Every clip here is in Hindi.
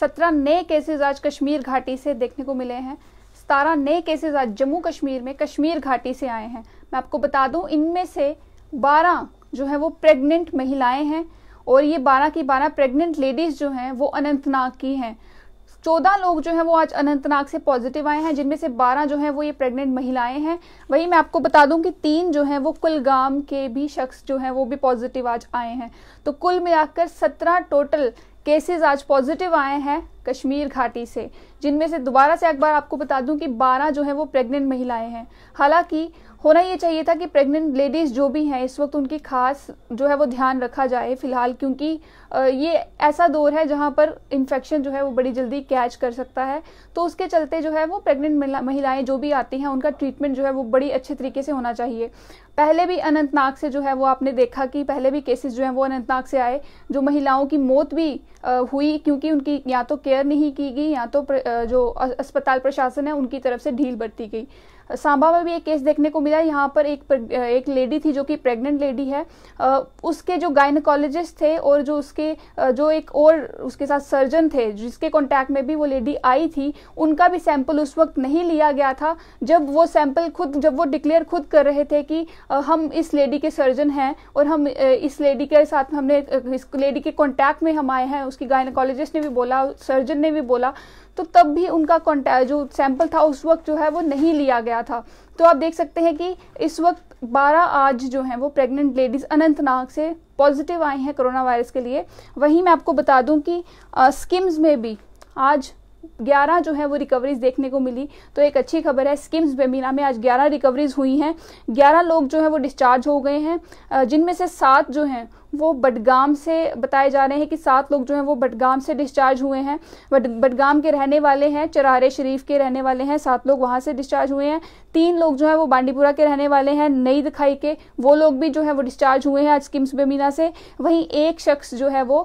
सत्रह नए केसेज आज कश्मीर घाटी से देखने को मिले हैं सतारह नए केसेज आज जम्मू कश्मीर में कश्मीर घाटी से आए हैं मैं आपको बता दूं इनमें से बारह जो है वो प्रेग्नेंट महिलाएं हैं और ये बारह की बारह प्रेग्नेंट लेडीज़ जो हैं वो अनंतनाग की हैं चौदह लोग जो हैं वो आज अनंतनाग से पॉजिटिव आए हैं जिनमें से बारह जो हैं वो ये प्रेग्नेंट महिलाएं हैं वहीं मैं आपको बता दूं कि तीन जो हैं वो कुलगाम के भी शख्स जो हैं वो भी पॉजिटिव आज आए हैं तो कुल मिलाकर सत्रह टोटल केसेस आज पॉजिटिव आए हैं कश्मीर घाटी से जिनमें से दोबारा से एक बार आपको बता दूं कि 12 जो है वो प्रेग्नेंट महिलाएं हैं हालांकि होना ये चाहिए था कि प्रेग्नेंट लेडीज़ जो भी हैं इस वक्त उनकी खास जो है वो ध्यान रखा जाए फिलहाल क्योंकि ये ऐसा दौर है जहां पर इन्फेक्शन जो है वो बड़ी जल्दी कैच कर सकता है तो उसके चलते जो है वो प्रेग्नेंट महिलाएं जो भी आती हैं उनका ट्रीटमेंट जो है वो बड़ी अच्छे तरीके से होना चाहिए पहले भी अनंतनाग से जो है वो आपने देखा कि पहले भी केसेस जो है वो अनंतनाग से आए जो महिलाओं की मौत भी हुई क्योंकि उनकी या तो केयर केयर नहीं की गई या तो जो अस्पताल प्रशासन है उनकी तरफ से ढील बरती गई सांबा में भी एक केस देखने को मिला यहाँ पर एक एक लेडी थी जो कि प्रेग्नेंट लेडी है उसके जो गायनकोलॉजिस्ट थे और जो उसके जो एक और उसके साथ सर्जन थे जिसके कॉन्टैक्ट में भी वो लेडी आई थी उनका भी सैंपल उस वक्त नहीं लिया गया था जब वो सैंपल खुद जब वो डिक्लेयर खुद कर रहे थे कि हम इस लेडी के सर्जन हैं और हम इस लेडी के साथ हमने इस लेडी के कॉन्टैक्ट में हम आए हैं उसकी गायनकोलॉजिस्ट ने भी बोला सर्जन ने भी बोला तो तब भी उनका कॉन्टै जो सैंपल था उस वक्त जो है वो नहीं लिया गया था तो आप देख सकते हैं कि इस वक्त 12 आज जो हैं वो प्रेग्नेंट लेडीज़ अनंतनाग से पॉजिटिव आई हैं कोरोना वायरस के लिए वहीं मैं आपको बता दूं कि स्किम्स में भी आज ग्यारह जो है वो रिकवरीज देखने को मिली तो एक अच्छी खबर है स्किम्स बेमीना में आज ग्यारह रिकवरीज हुई हैं ग्यारह लोग जो है वो डिस्चार्ज हो गए हैं जिनमें से सात जो हैं वो बडगाम से बताए जा रहे हैं कि सात लोग जो हैं वो बडगाम से डिस्चार्ज हुए हैं बडगाम के रहने वाले हैं चरारे शरीफ के रहने वाले हैं सात लोग वहाँ से डिस्चार्ज हुए हैं तीन लोग जो है वो बांडीपुरा के रहने वाले हैं नई दिखाई के वो लोग भी जो है वो डिस्चार्ज हुए हैं आज किम्स बेमीना से वहीं एक शख्स जो है वो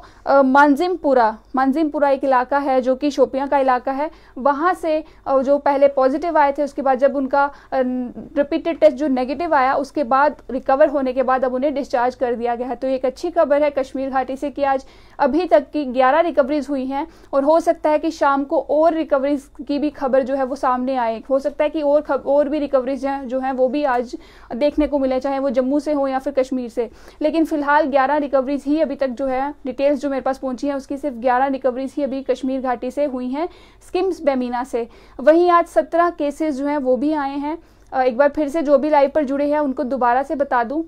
मानजिमपुरा मानजिमपुरा एक इलाका है जो कि शोपिया का इलाका है वहाँ से जो पहले पॉजिटिव आए थे उसके बाद जब उनका रिपीटेड टेस्ट जो नेगेटिव आया उसके बाद रिकवर होने के बाद अब उन्हें डिस्चार्ज कर दिया गया है तो एक अच्छी खबर है कश्मीर घाटी से कि आज अभी तक की ग्यारह रिकवरीज हुई हैं और हो सकता है कि शाम को और रिकवरीज की भी खबर जो है वो सामने आए हो सकता है कि और खब, और भी रिकवरीज हैं जो हैं वो भी आज देखने को मिले चाहे वो जम्मू से हो या फिर कश्मीर से लेकिन फिलहाल ग्यारह रिकवरीज ही अभी तक जो है डिटेल्स जो मेरे पास पहुंची है उसकी सिर्फ ग्यारह रिकवरीज ही अभी कश्मीर घाटी से हुई हैं स्किम्स बेमीना से वहीं आज सत्रह केसेज जो हैं वो भी आए हैं एक बार फिर से जो भी लाइव पर जुड़े हैं उनको दोबारा से बता दूं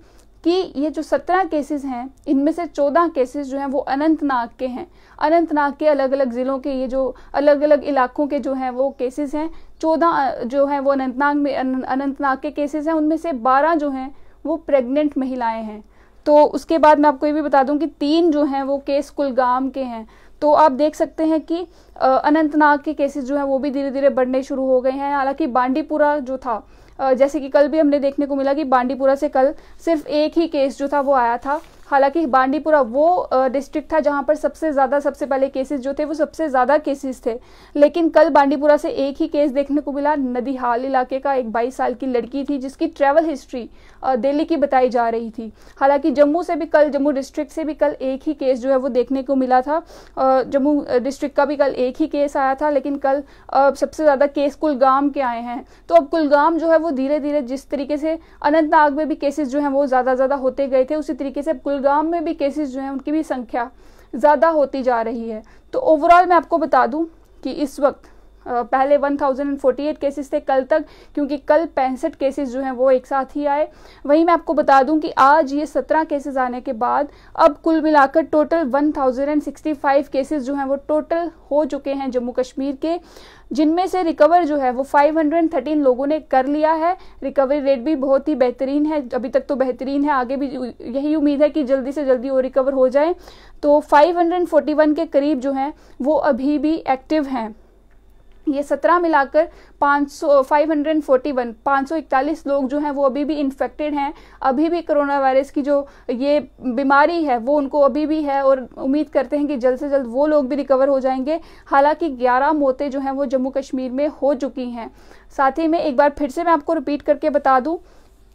कि ये जो सत्रह केसेस हैं इनमें से चौदह केसेस जो हैं वो अनंतनाग के हैं अनंतनाग के अलग अलग ज़िलों के ये जो अलग अलग इलाकों के जो हैं वो केसेस हैं चौदह जो हैं वो अनंतनाग में अनंतनाग के केसेस हैं उनमें से बारह जो हैं वो प्रेग्नेंट महिलाएं हैं तो उसके बाद मैं आपको ये भी बता दूं कि तीन जो हैं वो केस कुलगाम के हैं तो आप देख सकते हैं कि अनंतनाग के केसेस जो हैं वो भी धीरे धीरे बढ़ने शुरू हो गए हैं हालांकि बांडीपुरा जो था जैसे कि कल भी हमने देखने को मिला कि बांडीपुरा से कल सिर्फ एक ही केस जो था वो आया था हालांकि बांडीपुरा वो डिस्ट्रिक्ट था जहां पर सबसे ज़्यादा सबसे पहले केसेस जो थे वो सबसे ज़्यादा केसेस थे लेकिन कल बांडीपुरा से एक ही केस देखने को मिला नदीहाल इलाके का एक बाईस साल की लड़की थी जिसकी ट्रैवल हिस्ट्री दिल्ली की बताई जा रही थी हालांकि जम्मू से भी कल जम्मू डिस्ट्रिक्ट से भी कल एक ही केस जो है वो देखने को मिला था जम्मू डिस्ट्रिक्ट का भी कल एक ही केस आया था लेकिन कल सबसे ज़्यादा केस कुलगाम के आए हैं तो अब कुलगाम जो है वो धीरे धीरे जिस तरीके से अनंतनाग में भी केसेस जो है वो ज़्यादा ज़्यादा होते गए थे उसी तरीके से अब कुलगाम में भी केसेस जो हैं उनकी भी संख्या ज़्यादा होती जा रही है तो ओवरऑल मैं आपको बता दूं कि इस वक्त पहले 1048 केसेस थे कल तक क्योंकि कल पैंसठ केसेस जो हैं वो एक साथ ही आए वहीं मैं आपको बता दूं कि आज ये 17 केसेस आने के बाद अब कुल मिलाकर टोटल 1065 केसेस जो हैं वो टोटल हो चुके हैं जम्मू कश्मीर के जिनमें से रिकवर जो है वो 513 लोगों ने कर लिया है रिकवरी रेट भी बहुत ही बेहतरीन है अभी तक तो बेहतरीन है आगे भी यही उम्मीद है कि जल्दी से जल्दी वो रिकवर हो जाए तो 541 के करीब जो हैं वो अभी भी एक्टिव हैं ये सत्रह मिलाकर पाँच सौ फाइव हंड्रेड फोर्टी वन पाँच सौ इकतालीस लोग जो हैं वो अभी भी इन्फेक्टेड हैं अभी भी कोरोना वायरस की जो ये बीमारी है वो उनको अभी भी है और उम्मीद करते हैं कि जल्द से जल्द वो लोग भी रिकवर हो जाएंगे हालांकि ग्यारह मौतें जो हैं वो जम्मू कश्मीर में हो चुकी हैं साथ ही में एक बार फिर से मैं आपको रिपीट करके बता दूँ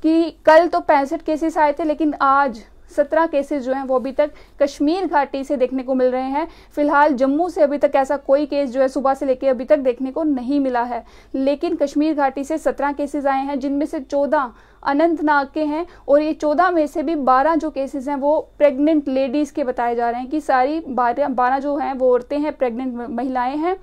कि कल तो पैंसठ केसेस आए थे लेकिन आज सत्रह केसेस जो हैं वो अभी तक कश्मीर घाटी से देखने को मिल रहे हैं फिलहाल जम्मू से अभी तक ऐसा कोई केस जो है सुबह से लेकर अभी तक देखने को नहीं मिला है लेकिन कश्मीर घाटी से सत्रह केसेस आए हैं जिनमें से चौदह अनंतनाग के हैं और ये चौदह में से भी बारह जो केसेस हैं वो प्रेग्नेंट लेडीज़ के बताए जा रहे हैं कि सारी बारह बारह जो हैं वो औरतें हैं प्रेग्नेंट महिलाएं हैं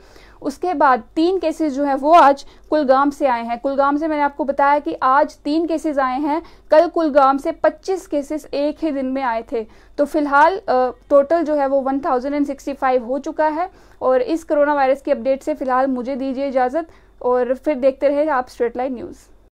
उसके बाद तीन केसेस जो है वो आज कुलगाम से आए हैं कुलगाम से मैंने आपको बताया कि आज तीन केसेस आए हैं कल कुलगाम से 25 केसेस एक ही दिन में आए थे तो फिलहाल टोटल जो है वो 1065 हो चुका है और इस कोरोना वायरस की अपडेट से फिलहाल मुझे दीजिए इजाज़त और फिर देखते रहे आप स्ट्रेट लाइन न्यूज़